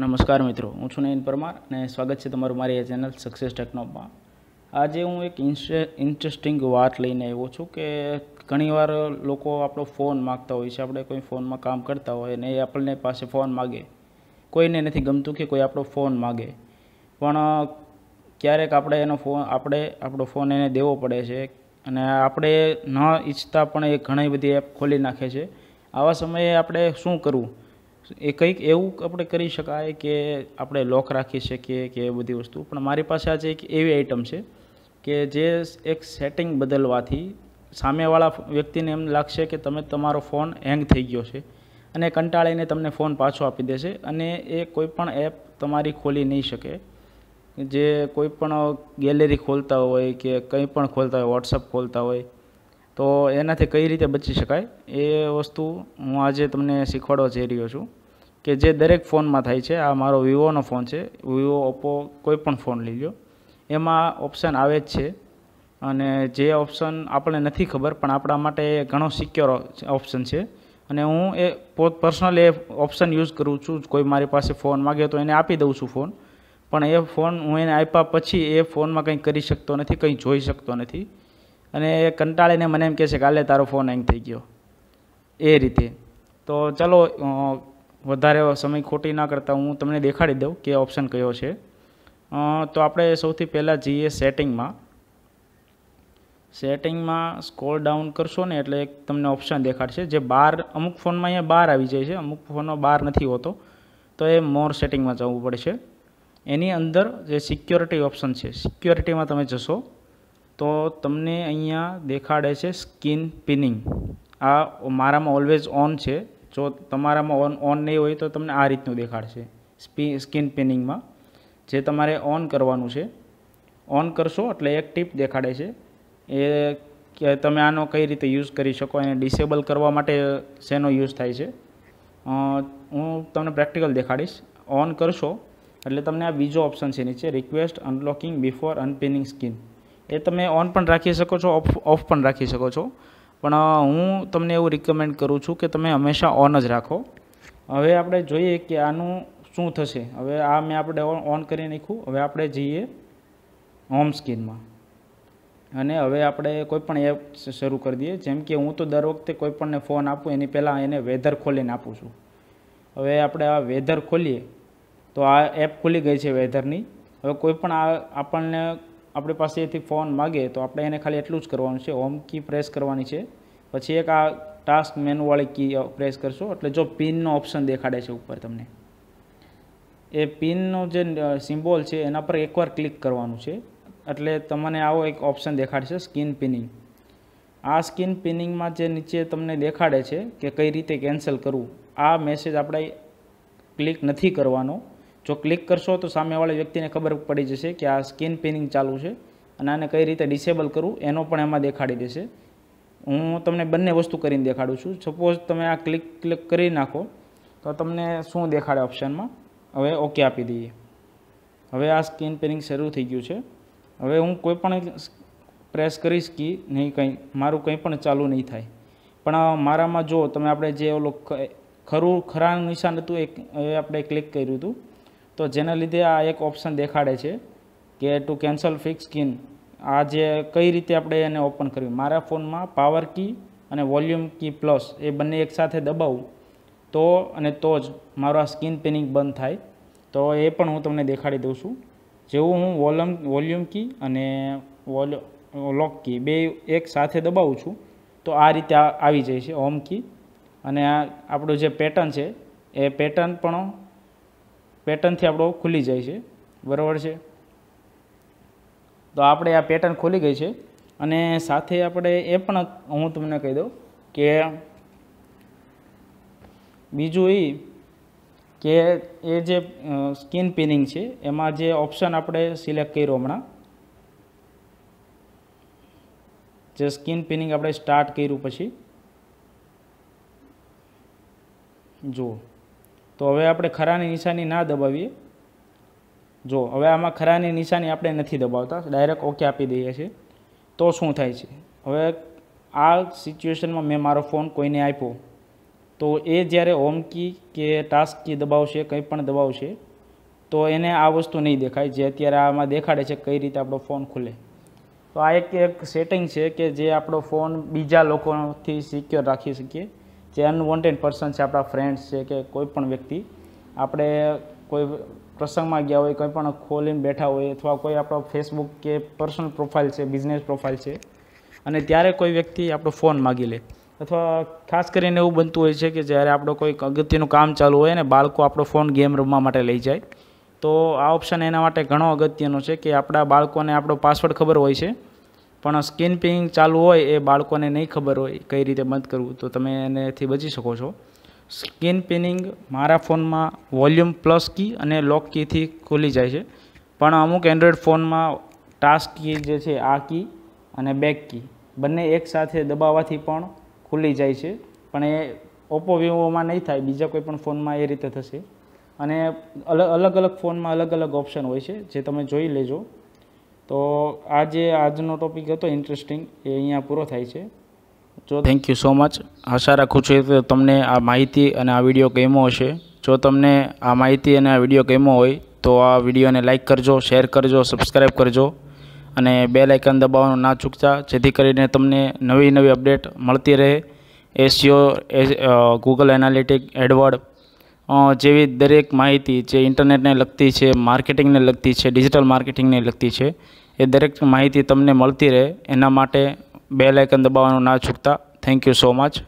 નમસ્કાર મિત્રો હું છું નયન પરમાર અને સ્વાગત છે તમારું મારી આ ચેનલ સક્સેસ ટેકનોપમાં આજે હું એક ઇન્ટરેસ્ટિંગ વાત લઈને આવ્યો છું કે ઘણીવાર લોકો આપણો ફોન માગતા હોય છે આપણે કોઈ ફોનમાં કામ કરતા હોય અને એ આપણને પાસે ફોન માગે કોઈને નથી ગમતું કે કોઈ આપણો ફોન માગે પણ ક્યારેક આપણે એનો ફોન આપણે આપણો ફોન એને દેવો પડે છે અને આપણે ન ઈચ્છતા પણ એ ઘણી બધી એપ ખોલી નાખે છે આવા સમયે આપણે શું કરવું એ કંઈક એવું આપણે કરી શકાય કે આપણે લોક રાખી શકીએ કે એ બધી વસ્તુ પણ મારી પાસે આજે એક એવી આઇટમ છે કે જે એક સેટિંગ બદલવાથી સામેવાળા વ્યક્તિને એમ લાગશે કે તમે તમારો ફોન હેંગ થઈ ગયો છે અને કંટાળીને તમને ફોન પાછો આપી દેશે અને એ કોઈ પણ એપ તમારી ખોલી નહીં શકે જે કોઈ પણ ગેલેરી ખોલતા હોય કે કંઈ પણ ખોલતા હોય વોટ્સઅપ ખોલતા હોય તો એનાથી કઈ રીતે બચી શકાય એ વસ્તુ હું આજે તમને શીખવાડવા જઈ રહ્યો છું કે જે દરેક ફોનમાં થાય છે આ મારો વિવોનો ફોન છે વિવો ઓપ્પો કોઈ પણ ફોન લઈ લો એમાં ઓપ્શન આવે જ છે અને જે ઓપ્શન આપણે નથી ખબર પણ આપણા માટે ઘણો સિક્યોર ઓપ્શન છે અને હું એ પોત પર્સનલ એ ઓપ્શન યુઝ કરું છું કોઈ મારી પાસે ફોન માગે તો એને આપી દઉં છું ફોન પણ એ ફોન હું એને આપ્યા પછી એ ફોનમાં કંઈ કરી શકતો નથી કંઈ જોઈ શકતો નથી અને એ કંટાળીને મને એમ કહે છે કે હાલે તારો ફોન હેંગ થઈ ગયો એ રીતે તો ચલો વધારે સમય ખોટી ના કરતાં હું તમને દેખાડી દઉં કે ઓપ્શન કયો છે તો આપણે સૌથી પહેલાં જઈએ સેટિંગમાં સેટિંગમાં સ્કોલ ડાઉન કરશો ને એટલે એક તમને ઓપ્શન દેખાડશે જે બાર અમુક ફોનમાં અહીંયા બહાર આવી જાય છે અમુક ફોનમાં બહાર નથી હોતો તો એ મોર સેટિંગમાં જવું પડશે એની અંદર જે સિક્યોરિટી ઓપ્શન છે સિક્યોરિટીમાં તમે જશો તો તમને અહીંયા દેખાડે છે સ્કિન પિનિંગ આ મારામાં ઓલવેઝ ઓન છે જો તમારામાં ઓન ઓન નહીં હોય તો તમને આ રીતનું દેખાડશે સ્કિન પિનિંગમાં જે તમારે ઓન કરવાનું છે ઓન કરશો એટલે એક ટીપ દેખાડે છે એ કે તમે આનો કઈ રીતે યુઝ કરી શકો એને ડિસેબલ કરવા માટે શેનો યુઝ થાય છે હું તમને પ્રેક્ટિકલ દેખાડીશ ઓન કરશો એટલે તમને આ બીજો ઓપ્શન છે નીચે request unlocking before unpinning screen એ તમે ઓન પણ રાખી શકો છો ઓફ ઓફ પણ રાખી શકો છો પણ હું તમને એવું રિકમેન્ડ કરું છું કે તમે હંમેશા ઓન જ રાખો હવે આપણે જોઈએ કે આનું શું થશે હવે આ મેં આપણે ઓન કરી નાખ્યું હવે આપણે જઈએ હોમ સ્કીનમાં અને હવે આપણે કોઈપણ એપ શરૂ કરી દઈએ જેમ કે હું તો દર વખતે કોઈપણને ફોન આપું એની પહેલાં એને વેધર ખોલીને આપું છું હવે આપણે આ વેધર ખોલીએ તો આ એપ ખુલી ગઈ છે વેધરની હવે કોઈપણ આ આપણને આપણી પાસેથી ફોન માગે તો આપણે એને ખાલી એટલું જ કરવાનું છે હોમ કી પ્રેસ કરવાની છે પછી એક આ ટાસ્ક મેનુવાળી કી પ્રેસ કરશો એટલે જો પિનનો ઓપ્શન દેખાડે છે ઉપર તમને એ પિનનો જે સિમ્બોલ છે એના પર એકવાર ક્લિક કરવાનું છે એટલે તમને આવો એક ઓપ્શન દેખાડશે સ્કિન પિનિંગ આ સ્કિન પિનિંગમાં જે નીચે તમને દેખાડે છે કે કઈ રીતે કેન્સલ કરવું આ મેસેજ આપણે ક્લિક નથી કરવાનો જો ક્લિક કરશો તો સામેવાળી વ્યક્તિને ખબર પડી જશે કે આ સ્કિન પિનિંગ ચાલુ છે અને આને કઈ રીતે ડિસેબલ કરવું એનો પણ એમાં દેખાડી દેશે હું તમને બંને વસ્તુ કરીને દેખાડું છું સપોઝ તમે આ ક્લિક ક્લિક કરી નાખો તો તમને શું દેખાડે ઓપ્શનમાં હવે ઓકે આપી દઈએ હવે આ સ્કિન પેરિંગ શરૂ થઈ ગયું છે હવે હું કોઈ પણ પ્રેસ કરીશ કી નહીં કંઈ મારું કંઈ પણ ચાલુ નહીં થાય પણ મારામાં જો તમે આપણે જે ઓલો ખરું ખરાનું નિશાન હતું એ આપણે ક્લિક કર્યું હતું તો જેના લીધે આ એક ઓપ્શન દેખાડે છે કે ટુ કેન્સલ ફિક્સ સ્કીન આ જે કઈ રીતે આપણે એને ઓપન કરવી મારા ફોનમાં પાવર કી અને વોલ્યુમ કી પ્લસ એ બંને એકસાથે દબાવું તો અને તો જ મારો આ સ્કીન પેનિંગ બંધ થાય તો એ પણ હું તમને દેખાડી દઉં છું જેવું હું વોલ્યુમ વોલ્યુમ કી અને વોલ્યુ લોક કી બે એક સાથે દબાવું છું તો આ રીતે આવી જાય છે હોમ કી અને આ આપણું જે પેટર્ન છે એ પેટર્ન પણ પેટર્નથી આપણો ખુલી જાય છે બરાબર છે તો આપણે આ પેટર્ન ખોલી ગઈ છે અને સાથે આપણે એ પણ હું તમને કહી દઉં કે બીજું એ કે એ જે સ્કિન પિનિંગ છે એમાં જે ઓપ્શન આપણે સિલેક્ટ કર્યો હમણાં જે સ્કિન પિનિંગ આપણે સ્ટાર્ટ કર્યું પછી જુઓ તો હવે આપણે ખરાની નિશાની ના દબાવીએ જો હવે આમાં ખરાની નિશાની આપણે નથી દબાવતા ડાયરેક્ટ ઓકે આપી દઈએ છીએ તો શું થાય છે હવે આ સિચ્યુએશનમાં મેં મારો ફોન કોઈને આપ્યો તો એ જ્યારે હોમ કી કે ટાસ્ક કી દબાવશે કંઈ પણ દબાવશે તો એને આ વસ્તુ નહીં દેખાય જે અત્યારે આમાં દેખાડે છે કઈ રીતે આપણો ફોન ખુલે તો આ એક એક સેટિંગ છે કે જે આપણો ફોન બીજા લોકોથી સિક્યોર રાખી શકીએ જે અનવોન્ટેડ પર્સન છે આપણા ફ્રેન્ડ્સ છે કે કોઈ પણ વ્યક્તિ આપણે કોઈ પ્રસંગમાં ગયા હોય કોઈ પણ ખોલીને બેઠા હોય અથવા કોઈ આપણો ફેસબુક કે પર્સનલ પ્રોફાઇલ છે બિઝનેસ પ્રોફાઇલ છે અને ત્યારે કોઈ વ્યક્તિ આપણો ફોન માગી લે અથવા ખાસ કરીને એવું બનતું હોય છે કે જ્યારે આપણો કોઈ અગત્યનું કામ ચાલુ હોય અને બાળકો આપણો ફોન ગેમ રમવા માટે લઈ જાય તો આ ઓપ્શન એના માટે ઘણો અગત્યનો છે કે આપણા બાળકોને આપણો પાસવર્ડ ખબર હોય છે પણ સ્કિન પિંગ ચાલુ હોય એ બાળકોને નહીં ખબર હોય કઈ રીતે બંધ કરવું તો તમે એનેથી બચી શકો છો સ્કિન પિનિંગ મારા ફોનમાં વોલ્યુમ પ્લસ કી અને લોક કીથી ખુલી જાય છે પણ અમુક એન્ડ્રોઈડ ફોનમાં ટાસ્ક કી જે છે આ કી અને બેક કી બંને એકસાથે દબાવવાથી પણ ખુલી જાય છે પણ એ ઓપ્પો વિવોમાં નહીં થાય બીજા કોઈ પણ ફોનમાં એ રીતે થશે અને અલગ અલગ ફોનમાં અલગ અલગ ઓપ્શન હોય છે જે તમે જોઈ લેજો તો આજે આજનો ટોપિક હતો ઇન્ટરેસ્ટિંગ એ અહીંયા પૂરો થાય છે જો થેન્ક યુ સો મચ આશા રાખું છું કે તમને આ માહિતી અને આ વિડીયો ગમ્યો હશે જો તમને આ માહિતી અને આ વિડીયો ગમ્યો હોય તો આ વિડીયોને લાઇક કરજો શેર કરજો સબસ્ક્રાઈબ કરજો અને બે લાઇકન દબાવવાનું ના ચૂકતા જેથી કરીને તમને નવી નવી અપડેટ મળતી રહે એસીઓ એ ગૂગલ એનાલિટિક એડવર્ડ જેવી દરેક માહિતી જે ઇન્ટરનેટને લગતી છે માર્કેટિંગને લગતી છે ડિજિટલ માર્કેટિંગને લગતી છે એ દરેક માહિતી તમને મળતી રહે એના માટે બે આઇકન દબાવવાનું ના ચૂકતા થેન્ક યુ સો મચ